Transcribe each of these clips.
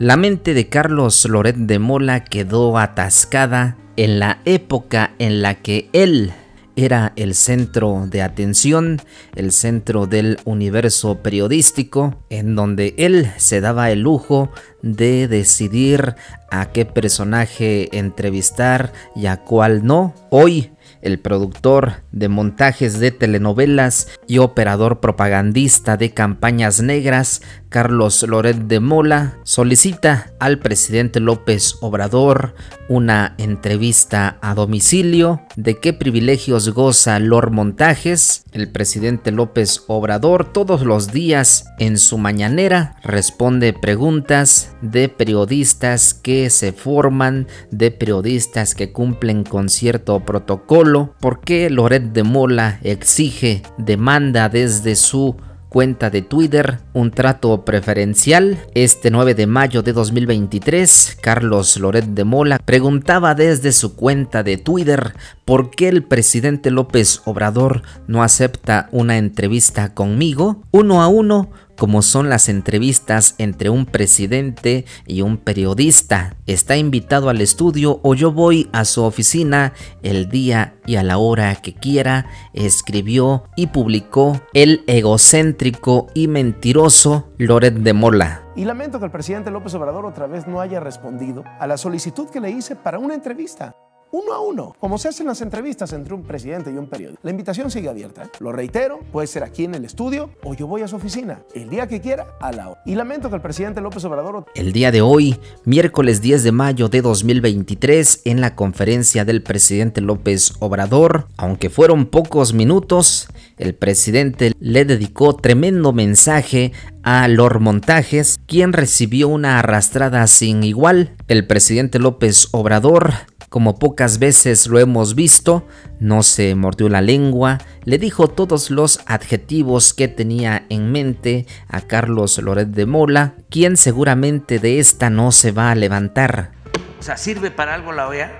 La mente de Carlos Loret de Mola quedó atascada en la época en la que él era el centro de atención, el centro del universo periodístico, en donde él se daba el lujo de decidir a qué personaje entrevistar y a cuál no. Hoy, el productor de montajes de telenovelas y operador propagandista de campañas negras Carlos Loret de Mola solicita al presidente López Obrador una entrevista a domicilio de qué privilegios goza Lor Montajes. El presidente López Obrador todos los días en su mañanera responde preguntas de periodistas que se forman, de periodistas que cumplen con cierto protocolo. ¿Por qué Loret de Mola exige demanda desde su cuenta de Twitter un trato preferencial. Este 9 de mayo de 2023, Carlos Loret de Mola preguntaba desde su cuenta de Twitter por qué el presidente López Obrador no acepta una entrevista conmigo uno a uno como son las entrevistas entre un presidente y un periodista. Está invitado al estudio o yo voy a su oficina el día y a la hora que quiera, escribió y publicó el egocéntrico y mentiroso Loret de Mola. Y lamento que el presidente López Obrador otra vez no haya respondido a la solicitud que le hice para una entrevista uno a uno, como se hacen las entrevistas entre un presidente y un periódico. La invitación sigue abierta. Lo reitero, puede ser aquí en el estudio o yo voy a su oficina, el día que quiera, a la hora. Y lamento que el presidente López Obrador... El día de hoy, miércoles 10 de mayo de 2023, en la conferencia del presidente López Obrador, aunque fueron pocos minutos, el presidente le dedicó tremendo mensaje a Lor Montajes, quien recibió una arrastrada sin igual. El presidente López Obrador como pocas veces lo hemos visto, no se mordió la lengua, le dijo todos los adjetivos que tenía en mente a Carlos Loret de Mola, quien seguramente de esta no se va a levantar. O sea, ¿sirve para algo la OEA?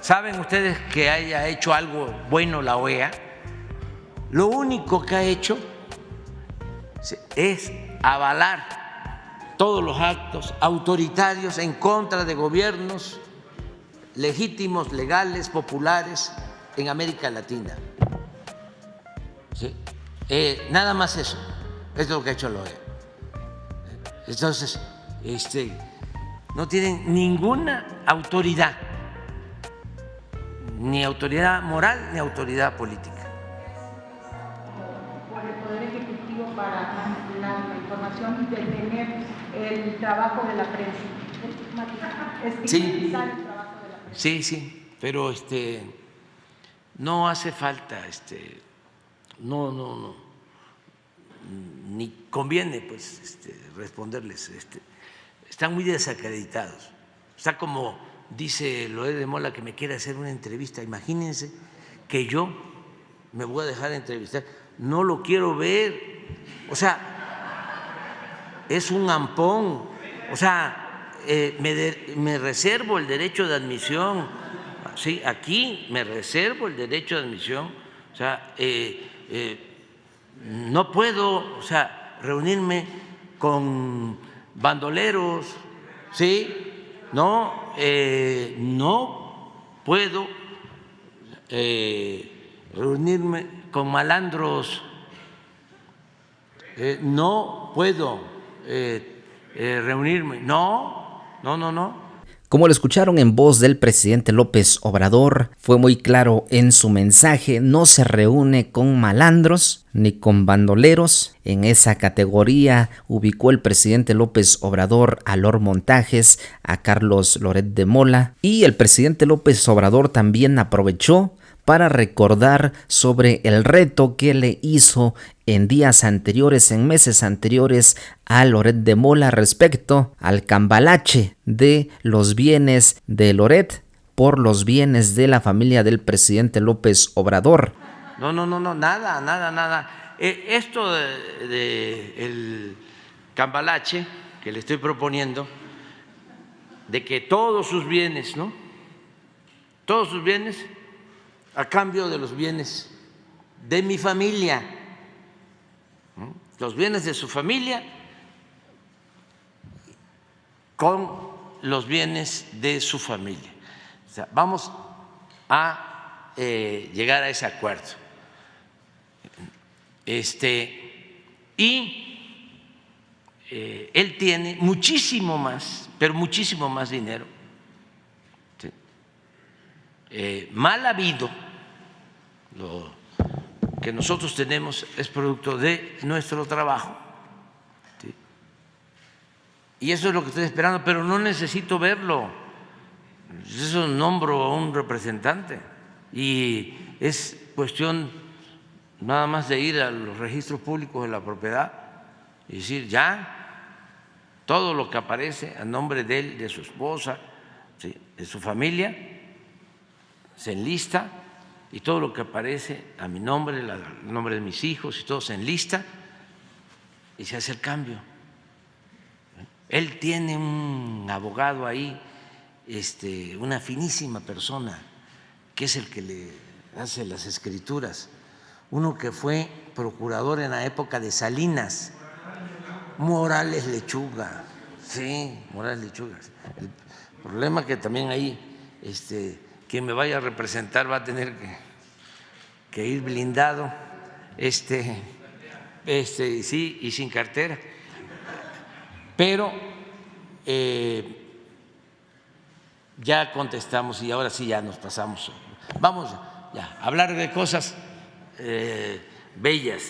¿Saben ustedes que haya hecho algo bueno la OEA? Lo único que ha hecho es avalar todos los actos autoritarios en contra de gobiernos legítimos, legales, populares en América Latina. Eh, nada más eso, es lo que ha hecho lo Entonces, este, no tienen ninguna autoridad, ni autoridad moral ni autoridad política. Por el para la información y el trabajo de la prensa. Sí. Sí, sí, pero este, no hace falta, este, no, no, no, ni conviene pues este, responderles. Este, están muy desacreditados. Está como dice Loé de Mola que me quiere hacer una entrevista. Imagínense que yo me voy a dejar entrevistar. No lo quiero ver. O sea, es un ampón. O sea, eh, me, reservo el derecho de admisión. Sí, aquí me reservo el derecho de admisión. O sea, eh, eh, no puedo, o sea, reunirme con bandoleros, sí, no, no puedo reunirme con malandros, no puedo reunirme, no no, no, no. Como lo escucharon en voz del presidente López Obrador, fue muy claro en su mensaje, no se reúne con malandros ni con bandoleros. En esa categoría ubicó el presidente López Obrador a Lor Montajes, a Carlos Loret de Mola y el presidente López Obrador también aprovechó para recordar sobre el reto que le hizo en días anteriores, en meses anteriores a Loret de Mola respecto al cambalache de los bienes de Loret por los bienes de la familia del presidente López Obrador. No, no, no, no, nada, nada, nada. Eh, esto del de, el cambalache que le estoy proponiendo, de que todos sus bienes, ¿no? Todos sus bienes a cambio de los bienes de mi familia los bienes de su familia con los bienes de su familia. vamos a eh, llegar a ese acuerdo. Este, y eh, él tiene muchísimo más, pero muchísimo más dinero. Eh, mal habido, lo que nosotros tenemos es producto de nuestro trabajo. Y eso es lo que estoy esperando, pero no necesito verlo. Eso nombro a un representante y es cuestión nada más de ir a los registros públicos de la propiedad y decir ya todo lo que aparece a nombre de él, de su esposa, de su familia, se enlista y todo lo que aparece a mi nombre, el nombre de mis hijos y todo, se enlista y se hace el cambio. Él tiene un abogado ahí, este, una finísima persona, que es el que le hace las escrituras, uno que fue procurador en la época de Salinas, Morales Lechuga, sí, Morales Lechuga. El problema que también ahí este, quien me vaya a representar va a tener que, ir blindado, este, este, sí, y sin cartera. Pero eh, ya contestamos y ahora sí ya nos pasamos. Vamos a hablar de cosas eh, bellas.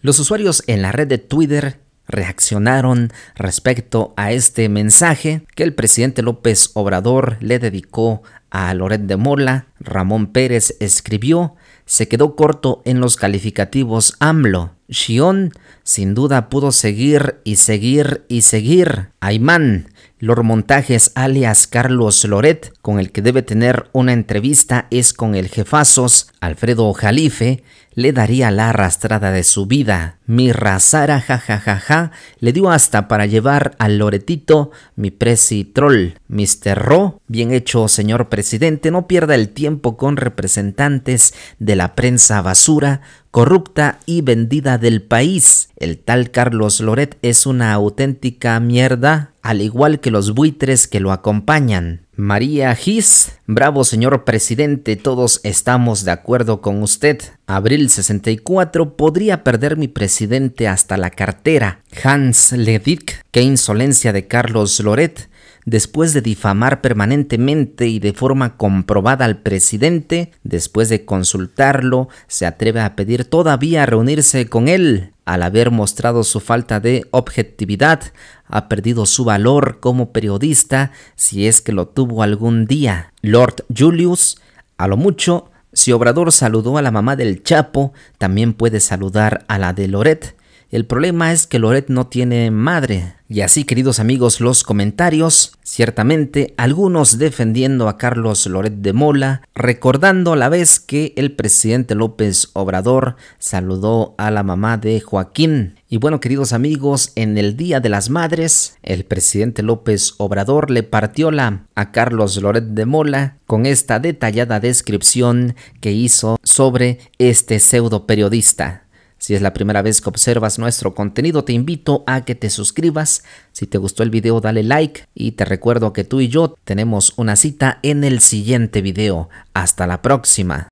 Los usuarios en la red de Twitter reaccionaron respecto a este mensaje que el presidente López Obrador le dedicó a Loret de Mola, Ramón Pérez escribió, se quedó corto en los calificativos AMLO. Shion sin duda pudo seguir y seguir y seguir. Aymán los Montajes, alias Carlos Loret, con el que debe tener una entrevista, es con el jefazos Alfredo Jalife, le daría la arrastrada de su vida. Mi razara jajajaja ja, le dio hasta para llevar al Loretito mi presi troll. Mr. Ro, bien hecho señor presidente, no pierda el tiempo con representantes de la prensa basura, corrupta y vendida del país. El tal Carlos Loret es una auténtica mierda al igual que los buitres que lo acompañan. María Gis, bravo señor presidente, todos estamos de acuerdo con usted. Abril 64, podría perder mi presidente hasta la cartera. Hans Ledick, qué insolencia de Carlos Loret. Después de difamar permanentemente y de forma comprobada al presidente, después de consultarlo, se atreve a pedir todavía reunirse con él al haber mostrado su falta de objetividad, ha perdido su valor como periodista si es que lo tuvo algún día. Lord Julius, a lo mucho, si Obrador saludó a la mamá del Chapo, también puede saludar a la de Loret. El problema es que Loret no tiene madre. Y así, queridos amigos, los comentarios, ciertamente algunos defendiendo a Carlos Loret de Mola, recordando a la vez que el presidente López Obrador saludó a la mamá de Joaquín. Y bueno, queridos amigos, en el Día de las Madres, el presidente López Obrador le partió la a Carlos Loret de Mola con esta detallada descripción que hizo sobre este pseudo periodista. Si es la primera vez que observas nuestro contenido, te invito a que te suscribas. Si te gustó el video, dale like y te recuerdo que tú y yo tenemos una cita en el siguiente video. Hasta la próxima.